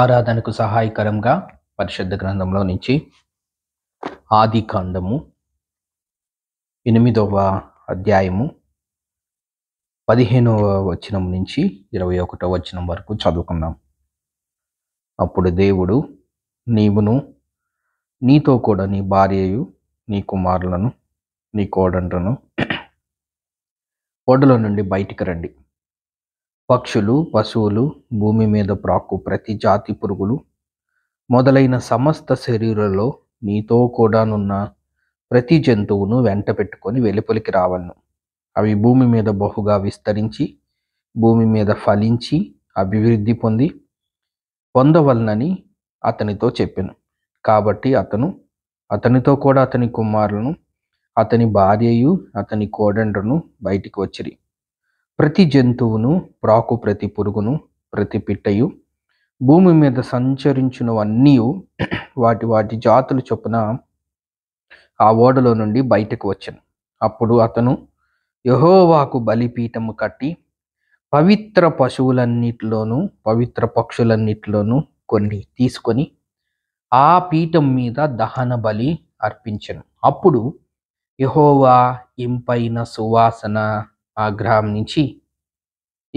ఆరాధనకు సహాయకరంగా పరిశుద్ధ గ్రంథంలో నుంచి ఆది కాండము ఎనిమిదవ అధ్యాయము పదిహేనవ వచనం నుంచి ఇరవై ఒకటవ వచనం వరకు చదువుకుందాం అప్పుడు దేవుడు నీవును నీతో కూడా నీ భార్యయు నీ కుమారులను నీ కోడండ్రను ఓడలో నుండి బయటికి రండి పక్షులు పశువులు భూమి మీద ప్రాకు ప్రతి జాతి పురుగులు మొదలైన సమస్త శరీరంలో నీతో కూడానున్న ప్రతి జంతువును వెంట పెట్టుకొని వెలుపలికి రావలను అవి భూమి మీద బహుగా విస్తరించి భూమి మీద ఫలించి అభివృద్ధి పొంది పొందవలనని అతనితో చెప్పాను కాబట్టి అతను అతనితో కూడా అతని కుమారులను అతని భార్యయు అతని కోడండ్రను బయటికి వచ్చిరి ప్రతి జంతువును ప్రాకు ప్రతి పురుగును ప్రతి పిట్టయు భూమి మీద సంచరించినవన్నీ వాటి వాటి జాతులు చొప్పున ఆ ఓడలో నుండి బయటకు వచ్చను అప్పుడు అతను యహోవాకు బలిపీఠము కట్టి పవిత్ర పశువులన్నిటిలోనూ పవిత్ర పక్షులన్నిటిలోనూ కొన్ని తీసుకొని ఆ పీఠం మీద దహన బలి అర్పించను అప్పుడు యహోవా ఇంపైన సువాసన నుంచి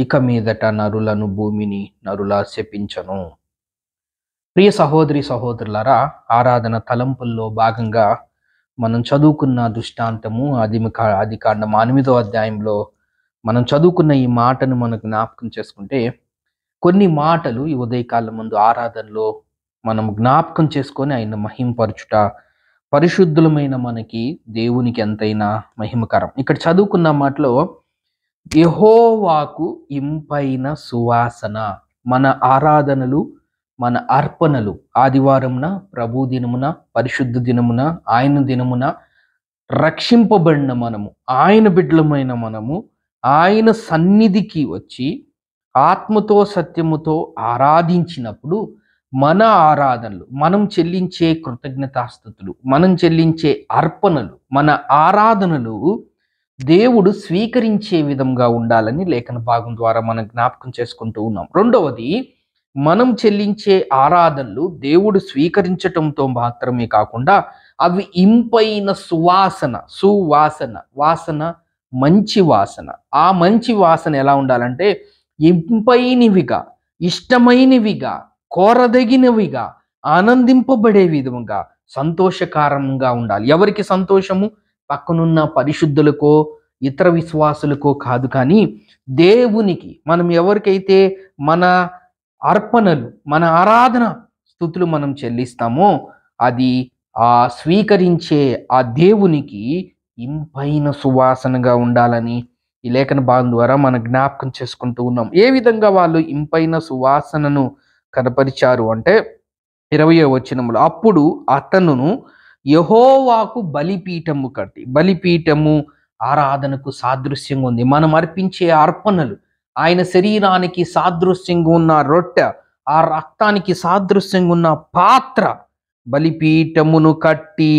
ఇక మీదట నరులను భూమిని నరులా శపించను ప్రియ సహోదరి సహోదరులరా ఆరాధన తలంపుల్లో భాగంగా మనం చదువుకున్న దృష్టాంతము అది ఆదికాండం ఎనిమిదో అధ్యాయంలో మనం చదువుకున్న ఈ మాటను మనకు జ్ఞాపకం చేసుకుంటే కొన్ని మాటలు ఈ ఉదయకాలం ముందు ఆరాధనలో మనం జ్ఞాపకం చేసుకొని ఆయన మహింపరచుట పరిశుద్ధులమైన మనకి దేవునికి ఎంతైనా మహిమకరం ఇక్కడ చదువుకున్న మాటలో యహోవాకు ఇంపైన సువాసన మన ఆరాధనలు మన అర్పణలు ఆదివారంన ప్రభు దినమున పరిశుద్ధ దినమున ఆయన దినమున రక్షింపబడిన మనము ఆయన బిడ్డలమైన మనము ఆయన సన్నిధికి వచ్చి ఆత్మతో సత్యముతో ఆరాధించినప్పుడు మన ఆరాధనలు మనం చెల్లించే కృతజ్ఞతాస్థుతులు మనం చెల్లించే అర్పణలు మన ఆరాధనలు దేవుడు స్వీకరించే విధంగా ఉండాలని లేఖన భాగం ద్వారా మనం జ్ఞాపకం చేసుకుంటూ ఉన్నాం రెండవది మనం చెల్లించే ఆరాధనలు దేవుడు స్వీకరించటంతో మాత్రమే కాకుండా అవి ఇంపైన సువాసన సువాసన వాసన మంచి వాసన ఆ మంచి వాసన ఎలా ఉండాలంటే ఇంపైనవిగా ఇష్టమైనవిగా కోరదగినవిగా ఆనందింపబడే విధముగా సంతోషకారంగా ఉండాలి ఎవరికి సంతోషము పక్కనున్న పరిశుద్ధులకో ఇతర విశ్వాసులకో కాదు కానీ దేవునికి మనం ఎవరికైతే మన అర్పణలు మన ఆరాధన స్థుతులు మనం చెల్లిస్తామో అది ఆ స్వీకరించే ఆ దేవునికి ఇంపైన సువాసనగా ఉండాలని ఈ లేఖన భాగం ద్వారా మనం జ్ఞాపకం చేసుకుంటూ ఉన్నాం ఏ విధంగా వాళ్ళు ఇంపైన సువాసనను కనపరిచారు అంటే ఇరవయో వచ్చినములు అప్పుడు అతనును యహోవాకు బలిపీఠము కట్టి బలిపీఠము ఆరాధనకు సాదృశ్యంగా ఉంది మనం అర్పించే అర్పణలు ఆయన శరీరానికి సాదృశ్యంగా ఉన్న రొట్టె ఆ రక్తానికి సాదృశ్యంగా ఉన్న పాత్ర బలిపీఠమును కట్టి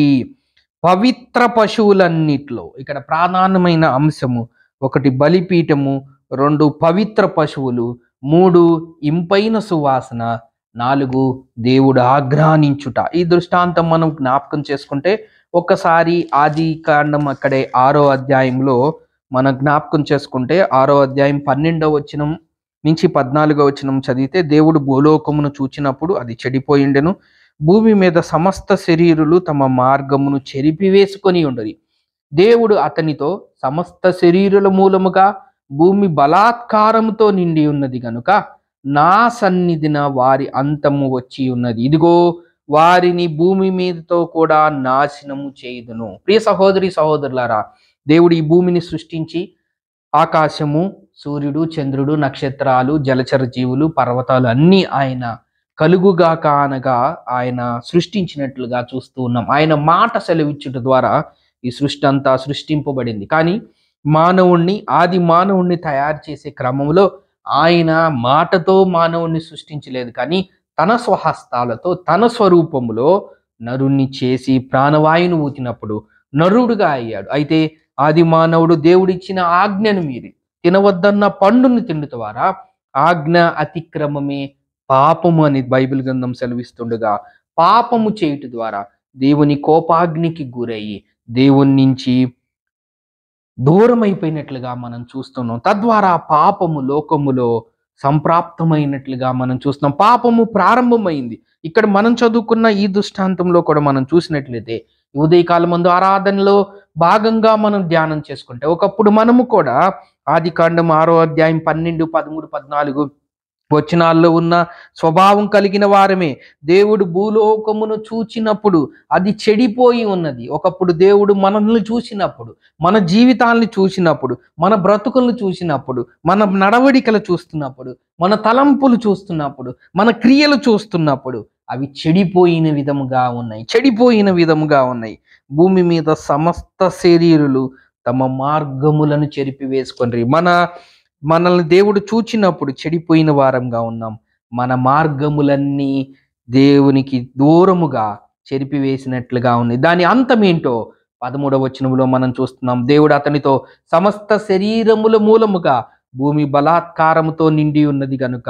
పవిత్ర పశువులన్నిట్లో ఇక్కడ ప్రాధాన్యమైన అంశము ఒకటి బలిపీఠము రెండు పవిత్ర పశువులు మూడు ఇంపైన సువాసన నాలుగు దేవుడు ఆగ్రహించుట ఈ దృష్టాంతం మనం జ్ఞాపకం చేసుకుంటే ఒక్కసారి ఆది కాండం అక్కడే ఆరో అధ్యాయంలో మనం జ్ఞాపకం చేసుకుంటే ఆరో అధ్యాయం పన్నెండవ వచనం నుంచి పద్నాలుగో వచనం చదివితే దేవుడు భూలోకమును చూచినప్పుడు అది చెడిపోయిండెను భూమి మీద సమస్త శరీరులు తమ మార్గమును చెరిపివేసుకొని ఉండరు దేవుడు అతనితో సమస్త శరీరుల మూలముగా భూమి బలాత్కారముతో నిండి ఉన్నది గనుక నా సన్నిధిన వారి అంతము వచ్చి ఉన్నది ఇదిగో వారిని భూమి మీదతో కూడా నాశనము చేయదును ప్రియ సహోదరి సహోదరులారా దేవుడు ఈ భూమిని సృష్టించి ఆకాశము సూర్యుడు చంద్రుడు నక్షత్రాలు జలచర జీవులు పర్వతాలు అన్నీ ఆయన కలుగుగాక అనగా ఆయన సృష్టించినట్లుగా చూస్తూ ఉన్నాం ఆయన మాట సెలవిచ్చుట ద్వారా ఈ సృష్టి అంతా సృష్టింపబడింది కానీ మానవుణ్ణి ఆది మానవుణ్ణి తయారు చేసే క్రమంలో ఆయన మాటతో మానవుణ్ణి సృష్టించలేదు కానీ తన స్వహస్తాలతో తన స్వరూపములో నరుణ్ణి చేసి ప్రాణవాయుని ఊతినప్పుడు నరుడుగా అయ్యాడు అయితే ఆది మానవుడు దేవుడిచ్చిన ఆజ్ఞను మీరి తినవద్దన్న పండును తిండు ద్వారా ఆజ్ఞ అతిక్రమమే పాపము అని బైబిల్ గ్రంథం సెలవిస్తుండగా పాపము చేయుట ద్వారా దేవుని కోపాగ్నికి గురయ్యి దేవుని నుంచి దూరమైపోయినట్లుగా మనం చూస్తున్నాం తద్వారా పాపము లోకములో సంప్రాప్తమైనట్లుగా మనం చూస్తున్నాం పాపము ప్రారంభమైంది ఇక్కడ మనం చదువుకున్న ఈ దృష్టాంతంలో కూడా మనం చూసినట్లయితే ఉదయకాలం ముందు ఆరాధనలో భాగంగా మనం ధ్యానం చేసుకుంటే ఒకప్పుడు మనము కూడా ఆది కాండం ఆరో అధ్యాయం పన్నెండు పదమూడు పద్నాలుగు వచనాల్లో ఉన్న స్వభావం కలిగిన వారమే దేవుడు భూలోకమును చూచినప్పుడు అది చెడిపోయి ఉన్నది ఒకప్పుడు దేవుడు మనల్ని చూసినప్పుడు మన జీవితాల్ని చూసినప్పుడు మన బ్రతుకులను చూసినప్పుడు మన నడవడికలు చూస్తున్నప్పుడు మన తలంపులు చూస్తున్నప్పుడు మన క్రియలు చూస్తున్నప్పుడు అవి చెడిపోయిన విధముగా ఉన్నాయి చెడిపోయిన విధముగా ఉన్నాయి భూమి మీద సమస్త శరీరులు తమ మార్గములను చెరిపి మన మనల్ని దేవుడు చూచినప్పుడు చెడిపోయిన వారంగా ఉన్నాం మన మార్గములన్నీ దేవునికి దూరముగా చెరిపివేసినట్లుగా ఉంది దాని అంతం ఏంటో పదమూడవ వచనంలో మనం చూస్తున్నాం దేవుడు అతనితో సమస్త శరీరముల మూలముగా భూమి బలాత్కారముతో నిండి ఉన్నది గనుక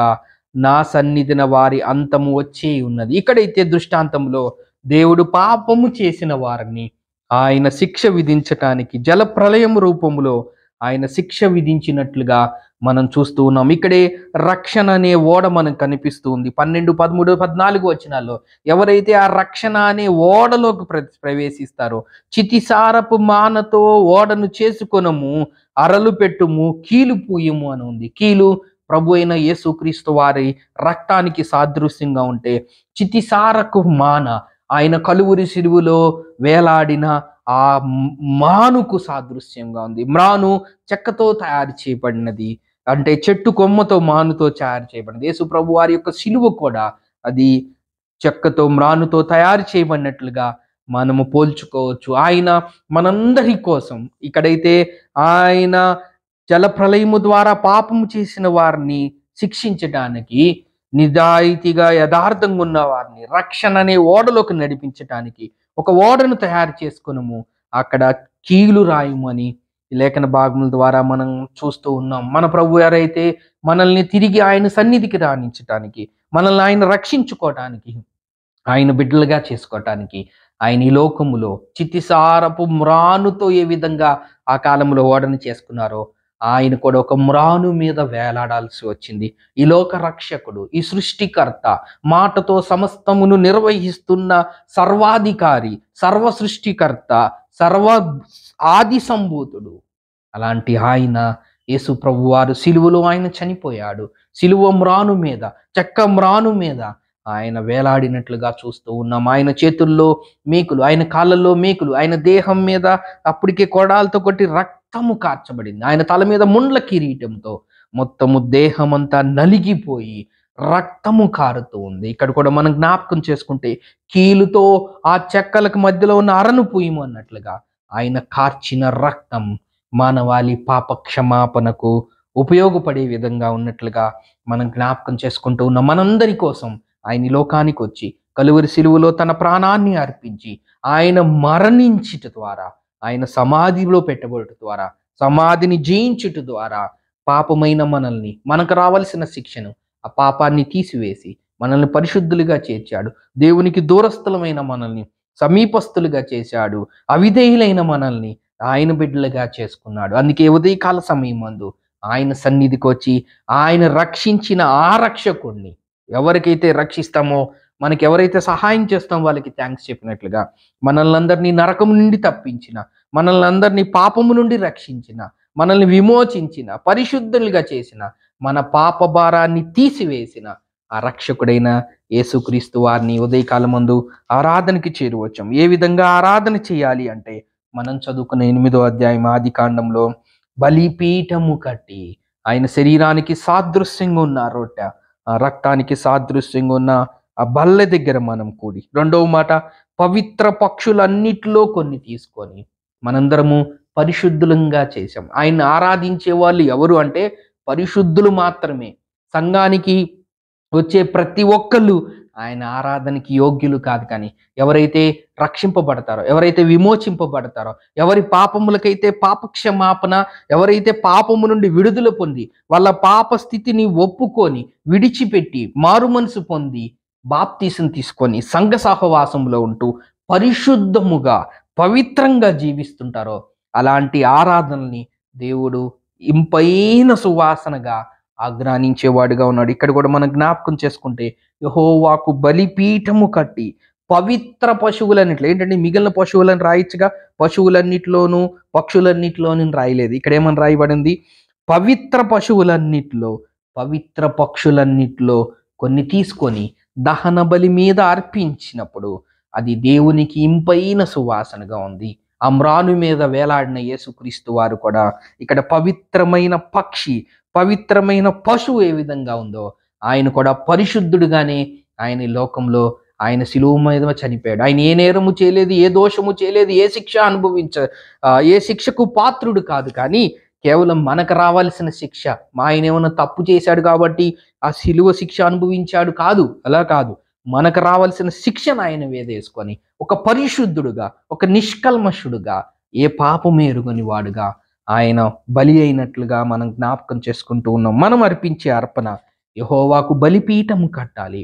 నా సన్నిధిన వారి అంతము వచ్చే ఉన్నది ఇక్కడైతే దృష్టాంతంలో దేవుడు పాపము చేసిన వారిని ఆయన శిక్ష విధించటానికి జలప్రలయం రూపములో ఆయన శిక్ష విధించినట్లుగా మనం చూస్తూ ఉన్నాం ఇక్కడే రక్షణ అనే ఓడ మనకు కనిపిస్తూ ఉంది పన్నెండు పదమూడు పద్నాలుగు వచ్చినాల్లో ఎవరైతే ఆ రక్షణ అనే ఓడలోకి ప్రవేశిస్తారో చితిసారపు మానతో ఓడను చేసుకొనము అరలు పెట్టుము కీలు పూయము అని ఉంది కీలు ప్రభు అయిన యేసుక్రీస్తు వారి రక్తానికి సాదృశ్యంగా ఉంటే చితిసారకు మాన ఆయన కలువురి సిరువులో వేలాడిన ఆ మానుకు సాదృశ్యంగా ఉంది మ్రాను చెక్కతో తయారు చేయబడినది అంటే చెట్టు కొమ్మతో మానుతో తయారు చేయబడినది యేసు ప్రభు వారి యొక్క శిలువ కూడా అది చెక్కతో మ్రానుతో తయారు చేయబడినట్లుగా మనము పోల్చుకోవచ్చు ఆయన మనందరి కోసం ఇక్కడైతే ఆయన జలప్రలయము ద్వారా పాపము చేసిన వారిని శిక్షించడానికి నిజాయితీగా యథార్థంగా ఉన్న వారిని రక్షణ అనే ఓడలోకి నడిపించటానికి ఒక ఓడను తయారు చేసుకునము అక్కడ కీలు రాయము అని లేఖన భాగముల ద్వారా మనం చూస్తూ ఉన్నాం మన ప్రభు ఎవరైతే మనల్ని తిరిగి ఆయన సన్నిధికి రాణించటానికి మనల్ని ఆయన రక్షించుకోవటానికి ఆయన బిడ్డలుగా చేసుకోవటానికి ఆయన ఈ లోకములో చితిసారపు మ్రానుతో ఏ విధంగా ఆ కాలంలో ఓడను చేసుకున్నారో ఆయన కూడా ఒక మ్రాను మీద వేలాడాల్సి వచ్చింది ఈ లోక రక్షకుడు ఈ సృష్టికర్త మాటతో సమస్తమును నిర్వహిస్తున్న సర్వాధికారి సర్వ సృష్టికర్త సర్వ ఆది సంభూతుడు అలాంటి ఆయన యేసు ప్రభు వారు సిలువలో ఆయన చనిపోయాడు సిలువ మ్రాను మీద చెక్క మ్రాను మీద ఆయన వేలాడినట్లుగా చూస్తూ ఉన్నాం ఆయన చేతుల్లో మేకులు ఆయన కాళ్ళల్లో మేకులు ఆయన దేహం మీద అప్పటికే కొడాలతో కొట్టి రక్త రక్తము కార్చబడింది ఆయన తల మీద ముండ్ల కిరీటంతో మొత్తము దేహమంతా నలిగిపోయి రక్తము కారుతూ ఉంది ఇక్కడ కూడా మనం జ్ఞాపకం చేసుకుంటే కీలుతో ఆ చెక్కలకు మధ్యలో ఉన్న అరను పూయము అన్నట్లుగా ఆయన కార్చిన రక్తం మానవాళి పాప క్షమాపణకు ఉపయోగపడే విధంగా ఉన్నట్లుగా మనం జ్ఞాపకం చేసుకుంటూ ఉన్న మనందరి కోసం ఆయన లోకానికి వచ్చి కలువరి సిలువలో తన ప్రాణాన్ని అర్పించి ఆయన మరణించట ద్వారా ఆయన సమాధిలో పెట్టబడుట ద్వారా సమాధిని జయించుట ద్వారా పాపమైన మనల్ని మనకు రావాల్సిన శిక్షను ఆ పాపాన్ని తీసివేసి మనల్ని పరిశుద్ధులుగా చేర్చాడు దేవునికి దూరస్థులమైన మనల్ని సమీపస్థులుగా చేశాడు అవిధేయులైన మనల్ని ఆయన బిడ్డలుగా చేసుకున్నాడు అందుకే ఉదయకాల సమయం అందు ఆయన సన్నిధికి వచ్చి ఆయన రక్షించిన ఆ రక్షకుణ్ణి ఎవరికైతే రక్షిస్తామో మనకి ఎవరైతే సహాయం చేస్తాం వాళ్ళకి థ్యాంక్స్ చెప్పినట్లుగా మనల్ని అందరినీ నరకం నుండి తప్పించిన మనల్ని అందరినీ పాపము నుండి రక్షించిన మనల్ని విమోచించిన పరిశుద్ధులుగా చేసిన మన పాప భారాన్ని తీసివేసిన ఆ రక్షకుడైన యేసుక్రీస్తు వారిని ఉదయకాలమందు ఆరాధనకి చేరువచ్చాం ఏ విధంగా ఆరాధన చేయాలి అంటే మనం చదువుకున్న ఎనిమిదో అధ్యాయం ఆది కాండంలో బలిపీఠము కట్టి ఆయన శరీరానికి సాదృశ్యంగా ఉన్న రొట్టె రక్తానికి సాదృశ్యంగా ఉన్న ఆ బల్లె దగ్గర మనం కూడి రెండవ మాట పవిత్ర పక్షులన్నిటిలో కొన్ని తీసుకొని మనందరము పరిశుద్ధులంగా చేశాం ఆయన ఆరాధించే వాళ్ళు ఎవరు అంటే పరిశుద్ధులు మాత్రమే సంఘానికి వచ్చే ప్రతి ఒక్కళ్ళు ఆయన ఆరాధనకి యోగ్యులు కాదు కానీ ఎవరైతే రక్షింపబడతారో ఎవరైతే విమోచింపబడతారో ఎవరి పాపములకైతే పాపక్షమాపణ ఎవరైతే పాపము నుండి విడుదల పొంది వాళ్ళ పాప స్థితిని ఒప్పుకొని విడిచిపెట్టి మారు మనసు పొంది బాప్తీసం తీసుకొని సంఘ సహవాసంలో ఉంటూ పరిశుద్ధముగా పవిత్రంగా జీవిస్తుంటారో అలాంటి ఆరాధనని దేవుడు ఇంపైన సువాసనగా ఆగ్రానించేవాడుగా ఉన్నాడు ఇక్కడ కూడా మనం జ్ఞాపకం చేసుకుంటే యహోవాకు బలిపీఠము కట్టి పవిత్ర పశువులన్నిట్లో ఏంటంటే మిగిలిన పశువులను రాయించగా పశువులన్నిటిలోనూ పక్షులన్నిటిలోనూ రాయలేదు ఇక్కడ ఏమని రాయబడింది పవిత్ర పశువులన్నిటిలో పవిత్ర పక్షులన్నిటిలో కొన్ని తీసుకొని దహన బలి మీద అర్పించినప్పుడు అది దేవునికి ఇంపైన సువాసనగా ఉంది ఆ మ్రాను మీద వేలాడిన యేసుక్రీస్తు వారు కూడా ఇక్కడ పవిత్రమైన పక్షి పవిత్రమైన పశువు ఏ విధంగా ఉందో ఆయన కూడా పరిశుద్ధుడుగానే ఆయన లోకంలో ఆయన శిలువు మీద చనిపోయాడు ఆయన ఏ నేరము చేయలేదు ఏ దోషము చేయలేదు ఏ శిక్ష అనుభవించ ఏ శిక్షకు పాత్రుడు కాదు కానీ కేవలం మనకు రావాల్సిన శిక్ష మా ఆయన ఏమైనా తప్పు చేశాడు కాబట్టి ఆ సిలువ శిక్ష అనుభవించాడు కాదు అలా కాదు మనకు రావాల్సిన శిక్షను ఆయన వేదేసుకొని ఒక పరిశుద్ధుడుగా ఒక నిష్కల్మషుడుగా ఏ పాపం ఎరుగని వాడుగా ఆయన బలి అయినట్లుగా మనం జ్ఞాపకం చేసుకుంటూ ఉన్నాం మనం అర్పించే అర్పణ యహోవాకు బలిపీఠం కట్టాలి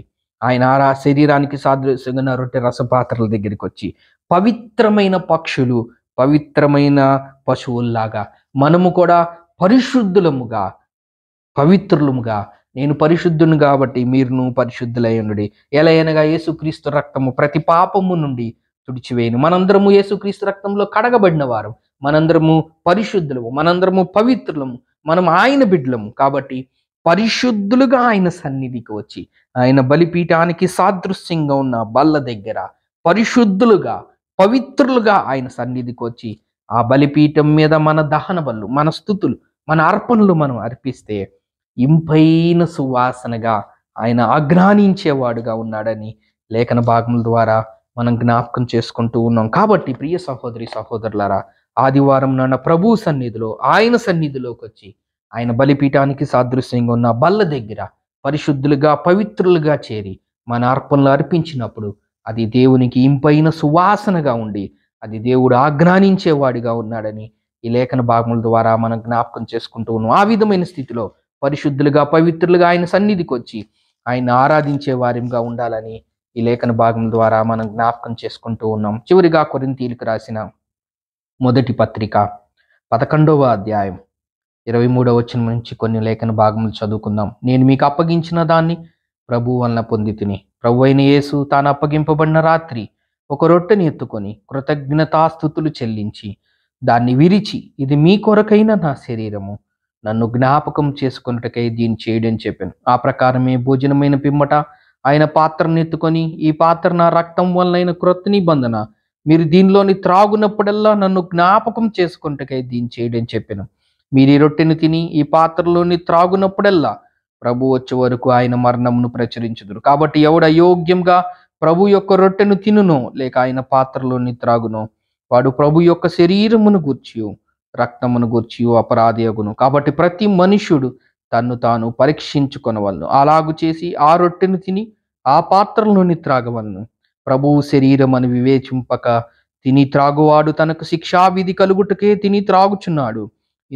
ఆయన ఆ శరీరానికి సాదృశ్యంగా రొట్టె రసపాత్రల దగ్గరికి వచ్చి పవిత్రమైన పక్షులు పవిత్రమైన పశువుల్లాగా మనము కూడా పరిశుద్ధులముగా పవిత్రులముగా నేను పరిశుద్ధుని కాబట్టి మీరును పరిశుద్ధులై ఉండి ఎలా అనగా యేసుక్రీస్తు రక్తము ప్రతి పాపము నుండి తుడిచివేయను మనందరము యేసుక్రీస్తు రక్తంలో కడగబడిన వారు మనందరము పరిశుద్ధులము మనందరము పవిత్రులము మనం ఆయన బిడ్డలము కాబట్టి పరిశుద్ధులుగా ఆయన సన్నిధికి వచ్చి ఆయన బలిపీఠానికి సాదృశ్యంగా ఉన్న బల్ల దగ్గర పరిశుద్ధులుగా పవిత్రులుగా ఆయన సన్నిధికి వచ్చి ఆ బలిపీఠం మీద మన దహన బలు మన స్థుతులు మన అర్పణలు మనం అర్పిస్తే ఇంపైన సువాసనగా ఆయన ఆగ్రానించేవాడుగా ఉన్నాడని లేఖన భాగముల ద్వారా మనం జ్ఞాపకం చేసుకుంటూ ఉన్నాం కాబట్టి ప్రియ సహోదరి సహోదరులారా ఆదివారం నాన్న ప్రభు సన్నిధిలో ఆయన సన్నిధిలోకి వచ్చి ఆయన బలిపీఠానికి సాదృశ్యంగా ఉన్న బల్ల దగ్గర పరిశుద్ధులుగా పవిత్రులుగా చేరి మన అర్పణలు అర్పించినప్పుడు అది దేవునికి ఇంపైన సువాసనగా ఉండి అది దేవుడు ఆజ్ఞానించేవాడిగా ఉన్నాడని ఈ లేఖన భాగముల ద్వారా మనం జ్ఞాపకం చేసుకుంటూ ఉన్నాం ఆ విధమైన స్థితిలో పరిశుద్ధులుగా పవిత్రులుగా ఆయన సన్నిధికి వచ్చి ఆయన ఆరాధించే వారిగా ఉండాలని ఈ లేఖన భాగం ద్వారా మనం జ్ఞాపకం చేసుకుంటూ ఉన్నాం చివరిగా కొరింతీలకు రాసిన మొదటి పత్రిక పదకొండవ అధ్యాయం ఇరవై మూడవ వచ్చిన నుంచి కొన్ని లేఖన భాగములు చదువుకుందాం నేను మీకు అప్పగించిన దాన్ని ప్రభు వలన పొంది తిని ప్రభు అయిన యేసు తాను అప్పగింపబడిన రాత్రి ఒక రొట్టెని ఎత్తుకొని కృతజ్ఞతాస్థుతులు చెల్లించి దాన్ని విరిచి ఇది మీ కొరకైన నా శరీరము నన్ను జ్ఞాపకం చేసుకున్నటకై దీన్ని చేయడం చెప్పాను ఆ ప్రకారమే భోజనమైన పిమ్మట ఆయన పాత్రను ఎత్తుకొని ఈ పాత్ర నా రక్తం అయిన క్రొత్త నిబంధన మీరు దీనిలోని త్రాగునప్పుడల్లా నన్ను జ్ఞాపకం చేసుకుంటకై దీన్ని చేయడం చెప్పాను మీరు ఈ రొట్టెను తిని ఈ పాత్రలోని త్రాగునప్పుడల్లా ప్రభు వచ్చే వరకు ఆయన మరణమును ప్రచురించుదురు కాబట్టి ఎవడ యోగ్యంగా ప్రభు యొక్క రొట్టెను తినును లేక ఆయన పాత్రలోని నిద్రాగును వాడు ప్రభు యొక్క శరీరమును గూర్చి రక్తమును గూర్చి అపరాధి అగును కాబట్టి ప్రతి మనుషుడు తన్ను తాను పరీక్షించుకొనవలను అలాగు చేసి ఆ రొట్టెను తిని ఆ పాత్రలోని త్రాగవలను ప్రభువు అని వివేచింపక తిని త్రాగువాడు తనకు శిక్షావిధి కలుగుటకే తిని త్రాగుచున్నాడు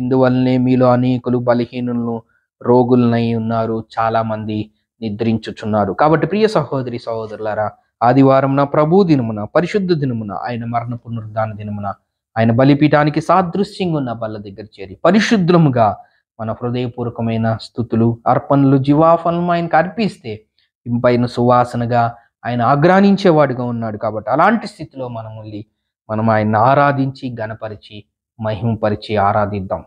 ఇందువల్లనే మీలో అనేకులు బలహీనులను రోగులనై ఉన్నారు చాలామంది నిద్రించుచున్నారు కాబట్టి ప్రియ సహోదరి సహోదరులారా ఆదివారమున ప్రభు దినమున పరిశుద్ధ దినమున ఆయన మరణ పునరుద్ధాన దినమున ఆయన బలిపీఠానికి సాదృశ్యంగా ఉన్న బల్ల దగ్గర చేరి పరిశుద్ధముగా మన హృదయపూర్వకమైన స్థుతులు అర్పణలు జీవాఫలము ఆయనకు అర్పిస్తే ఇంపైన సువాసనగా ఆయన ఆగ్రానించేవాడుగా ఉన్నాడు కాబట్టి అలాంటి స్థితిలో మనం మనం ఆయన్ని ఆరాధించి గణపరిచి మహిమపరిచి ఆరాధిద్దాం